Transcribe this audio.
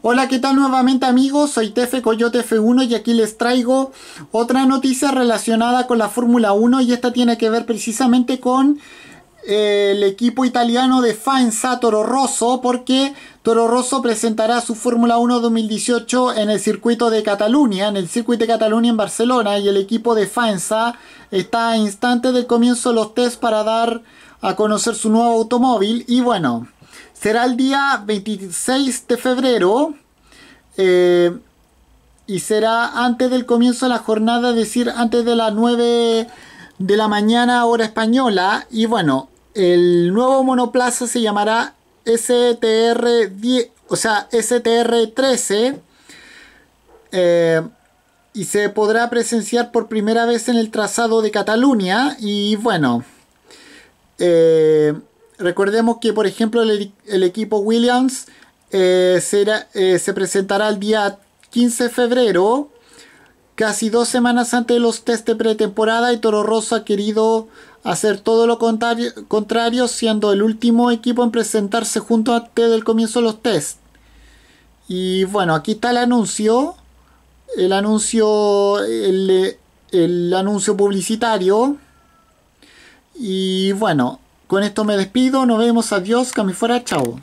Hola, ¿qué tal nuevamente amigos? Soy Tefe Coyote F1 y aquí les traigo otra noticia relacionada con la Fórmula 1 y esta tiene que ver precisamente con eh, el equipo italiano de Faenza Toro Rosso porque Toro Rosso presentará su Fórmula 1 2018 en el circuito de Cataluña, en el circuito de Cataluña en Barcelona y el equipo de Faenza está a instante del comienzo de los test para dar a conocer su nuevo automóvil y bueno, Será el día 26 de febrero eh, y será antes del comienzo de la jornada, es decir, antes de las 9 de la mañana hora española. Y bueno, el nuevo monoplaza se llamará STR 10, o sea, STR 13. Eh, y se podrá presenciar por primera vez en el trazado de Cataluña. Y bueno, eh, Recordemos que, por ejemplo, el, equipo Williams eh, será, eh, se presentará el día 15 de febrero, casi dos semanas antes de los test de pretemporada, y Toro Rosso ha querido hacer todo lo contrario, siendo el último equipo en presentarse junto antes del comienzo de los test. Y bueno, aquí está el anuncio, el anuncio, el, el anuncio publicitario. Y bueno, con esto me despido, nos vemos, adiós, que fuera, chao.